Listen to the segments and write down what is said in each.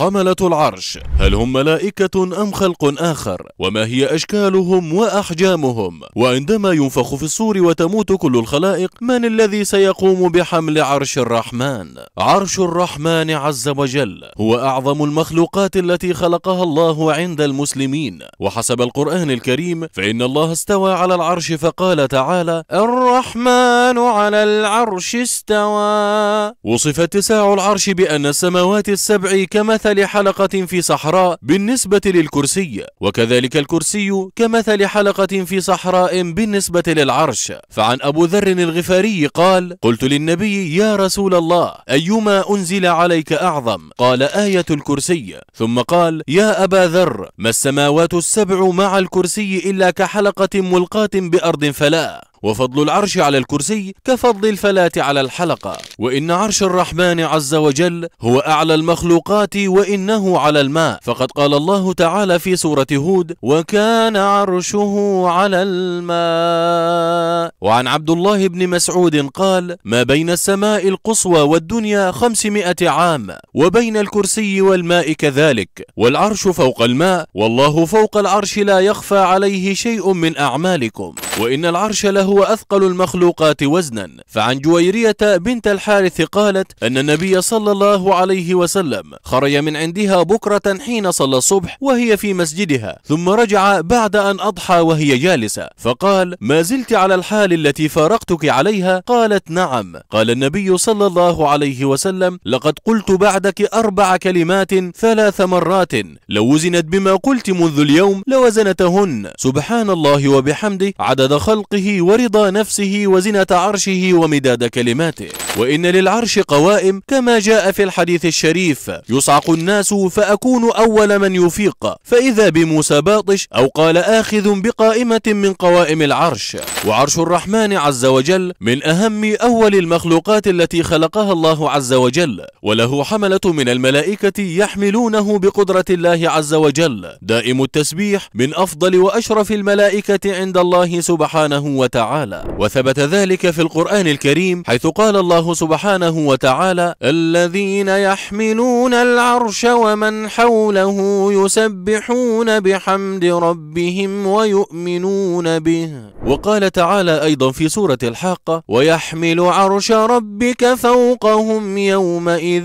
حملة العرش هل هم ملائكة أم خلق آخر وما هي أشكالهم وأحجامهم وعندما ينفخ في الصور وتموت كل الخلائق من الذي سيقوم بحمل عرش الرحمن عرش الرحمن عز وجل هو أعظم المخلوقات التي خلقها الله عند المسلمين وحسب القرآن الكريم فإن الله استوى على العرش فقال تعالى الرحمن على العرش استوى وصف اتساع العرش بأن السماوات السبع كمثل كمثل حلقة في صحراء بالنسبة للكرسي وكذلك الكرسي كمثل حلقة في صحراء بالنسبة للعرش فعن أبو ذر الغفاري قال قلت للنبي يا رسول الله أيما أنزل عليك أعظم قال آية الكرسي ثم قال يا أبا ذر ما السماوات السبع مع الكرسي إلا كحلقة ملقاة بأرض فلا وفضل العرش على الكرسي كفضل الفلاة على الحلقة وإن عرش الرحمن عز وجل هو أعلى المخلوقات وإنه على الماء فقد قال الله تعالى في سورة هود وكان عرشه على الماء وعن عبد الله بن مسعود قال ما بين السماء القصوى والدنيا خمسمائة عام وبين الكرسي والماء كذلك والعرش فوق الماء والله فوق العرش لا يخفى عليه شيء من أعمالكم وإن العرش له وهو أثقل المخلوقات وزنا فعن جويرية بنت الحارث قالت أن النبي صلى الله عليه وسلم خرج من عندها بكرة حين صلى الصبح وهي في مسجدها ثم رجع بعد أن أضحى وهي جالسة فقال ما زلت على الحال التي فارقتك عليها قالت نعم قال النبي صلى الله عليه وسلم لقد قلت بعدك أربع كلمات ثلاث مرات لو وزنت بما قلت منذ اليوم لوزنتهن سبحان الله وبحمده عدد خلقه ورزقه ورضا نفسه وزنة عرشه ومداد كلماته وإن للعرش قوائم كما جاء في الحديث الشريف يصعق الناس فأكون أول من يفيق فإذا بموسى باطش أو قال آخذ بقائمة من قوائم العرش وعرش الرحمن عز وجل من أهم أول المخلوقات التي خلقها الله عز وجل وله حملة من الملائكة يحملونه بقدرة الله عز وجل دائم التسبيح من أفضل وأشرف الملائكة عند الله سبحانه وتعالى وتعالى وثبت ذلك في القرآن الكريم حيث قال الله سبحانه وتعالى الذين يحملون العرش ومن حوله يسبحون بحمد ربهم ويؤمنون به وقال تعالى أيضا في سورة الحاقة ويحمل عرش ربك فوقهم يومئذ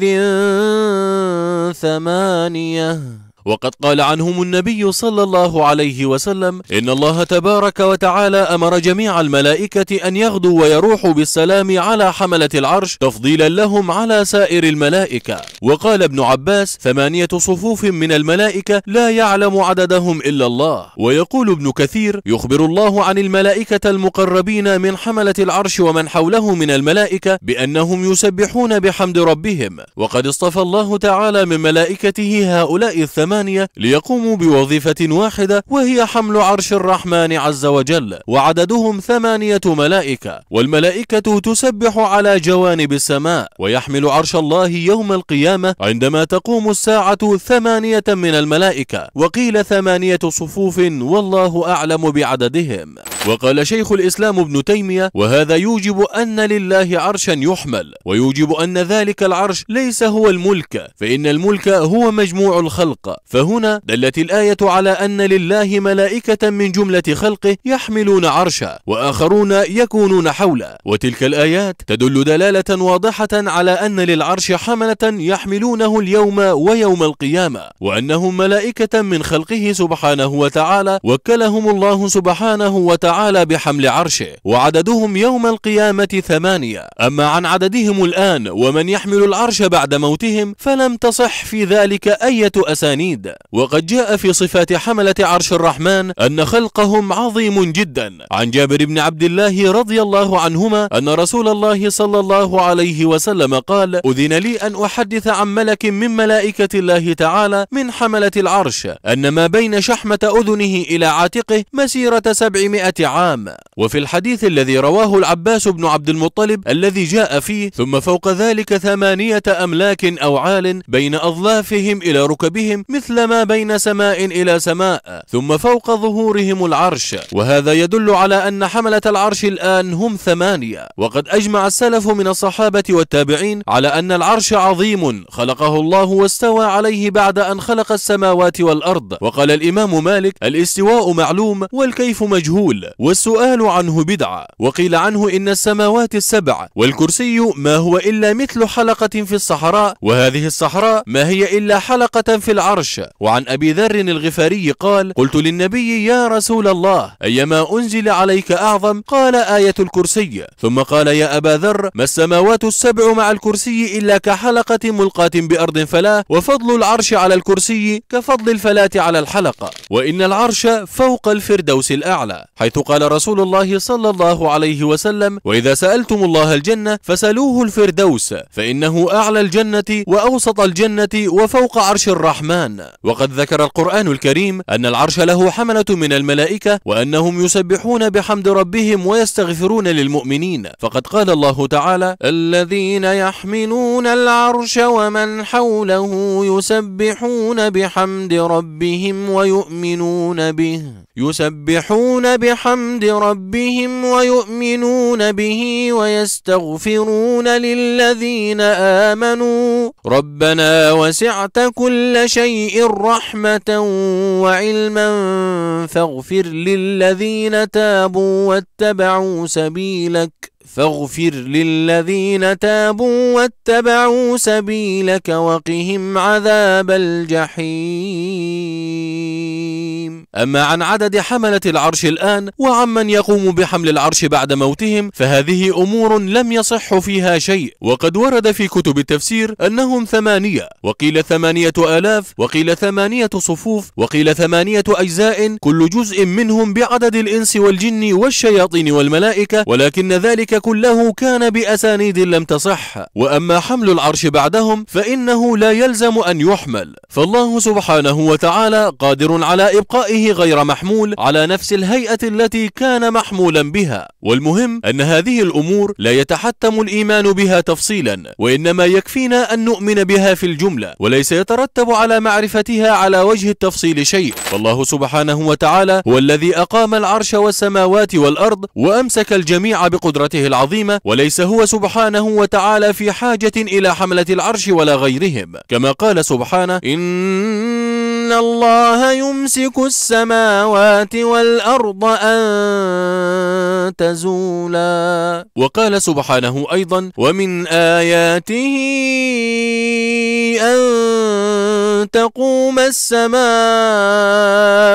ثمانية وقد قال عنهم النبي صلى الله عليه وسلم إن الله تبارك وتعالى أمر جميع الملائكة أن يغدوا ويروحوا بالسلام على حملة العرش تفضيلا لهم على سائر الملائكة وقال ابن عباس ثمانية صفوف من الملائكة لا يعلم عددهم إلا الله ويقول ابن كثير يخبر الله عن الملائكة المقربين من حملة العرش ومن حوله من الملائكة بأنهم يسبحون بحمد ربهم وقد اصطفى الله تعالى من ملائكته هؤلاء الثمانية ثمانية ليقوموا بوظيفة واحدة وهي حمل عرش الرحمن عز وجل وعددهم ثمانية ملائكة والملائكة تسبح على جوانب السماء ويحمل عرش الله يوم القيامة عندما تقوم الساعة ثمانية من الملائكة وقيل ثمانية صفوف والله أعلم بعددهم وقال شيخ الإسلام ابن تيمية وهذا يوجب أن لله عرشا يحمل ويوجب أن ذلك العرش ليس هو الملك فإن الملك هو مجموع الخلق فهنا دلت الآية على أن لله ملائكة من جملة خلقه يحملون عرشه وآخرون يكونون حوله وتلك الآيات تدل دلالة واضحة على أن للعرش حملة يحملونه اليوم ويوم القيامة وأنهم ملائكة من خلقه سبحانه وتعالى وكلهم الله سبحانه وتعالى تعالى بحمل عرشه وعددهم يوم القيامة ثمانية أما عن عددهم الآن ومن يحمل العرش بعد موتهم فلم تصح في ذلك أية أسانيد وقد جاء في صفات حملة عرش الرحمن أن خلقهم عظيم جدا عن جابر بن عبد الله رضي الله عنهما أن رسول الله صلى الله عليه وسلم قال أذن لي أن أحدث عن ملك من ملائكة الله تعالى من حملة العرش أن ما بين شحمة أذنه إلى عاتقه مسيرة سبعمائة عام وفي الحديث الذي رواه العباس بن عبد المطلب الذي جاء فيه ثم فوق ذلك ثمانية أملاك أو عال بين أظلافهم إلى ركبهم مثل ما بين سماء إلى سماء ثم فوق ظهورهم العرش وهذا يدل على أن حملة العرش الآن هم ثمانية وقد أجمع السلف من الصحابة والتابعين على أن العرش عظيم خلقه الله واستوى عليه بعد أن خلق السماوات والأرض وقال الإمام مالك الاستواء معلوم والكيف مجهول والسؤال عنه بدعة وقيل عنه إن السماوات السبع والكرسي ما هو إلا مثل حلقة في الصحراء وهذه الصحراء ما هي إلا حلقة في العرش وعن أبي ذر الغفاري قال قلت للنبي يا رسول الله أيما أنزل عليك أعظم قال آية الكرسي ثم قال يا أبا ذر ما السماوات السبع مع الكرسي إلا كحلقة ملقاة بأرض فلاة وفضل العرش على الكرسي كفضل الفلاة على الحلقة وإن العرش فوق الفردوس الأعلى حيث حيث قال رسول الله صلى الله عليه وسلم وإذا سألتم الله الجنة فسألوه الفردوس فإنه أعلى الجنة وأوسط الجنة وفوق عرش الرحمن وقد ذكر القرآن الكريم أن العرش له حملة من الملائكة وأنهم يسبحون بحمد ربهم ويستغفرون للمؤمنين فقد قال الله تعالى الذين يحملون العرش ومن حوله يسبحون بحمد ربهم ويؤمنون به يسبحون بحمد بحمد ربهم ويؤمنون به ويستغفرون للذين آمنوا ربنا وسعت كل شيء رحمة وعلما فاغفر للذين تابوا واتبعوا سبيلك فاغفر للذين تابوا واتبعوا سبيلك وقهم عذاب الجحيم أما عن عدد حملة العرش الآن وعمن يقوم بحمل العرش بعد موتهم فهذه أمور لم يصح فيها شيء وقد ورد في كتب التفسير أنهم ثمانية وقيل ثمانية آلاف وقيل ثمانية صفوف وقيل ثمانية أجزاء كل جزء منهم بعدد الإنس والجن والشياطين والملائكة ولكن ذلك كله كان بأسانيد لم تصح وأما حمل العرش بعدهم فإنه لا يلزم أن يحمل فالله سبحانه وتعالى قادر على إبقائه غير محمول على نفس الهيئة التي كان محمولا بها والمهم أن هذه الأمور لا يتحتم الإيمان بها تفصيلا وإنما يكفينا أن نؤمن بها في الجملة وليس يترتب على معرفتها على وجه التفصيل شيء فالله سبحانه وتعالى هو الذي أقام العرش والسماوات والأرض وأمسك الجميع بقدرته العظيمة وليس هو سبحانه وتعالى في حاجة إلى حملة العرش ولا غيرهم كما قال سبحانه إن إن الله يمسك السماوات والأرض أن تزولا وقال سبحانه أيضا ومن آياته أن تقوم السماء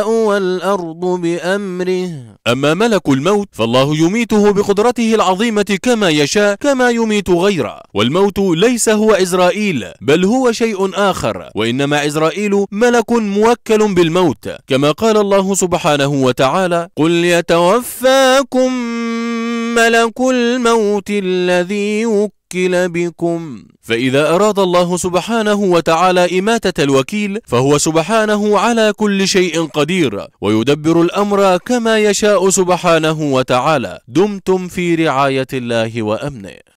والأرض بأمره أما ملك الموت فالله يميته بقدرته العظيمة كما يشاء كما يميت غيره والموت ليس هو إزرائيل بل هو شيء آخر وإنما إزرائيل ملك موكل بالموت كما قال الله سبحانه وتعالى قل يتوفاكم ملك الموت الذي وكل بكم فإذا أراد الله سبحانه وتعالى إماتة الوكيل فهو سبحانه على كل شيء قدير ويدبر الأمر كما يشاء سبحانه وتعالى دمتم في رعاية الله وأمنه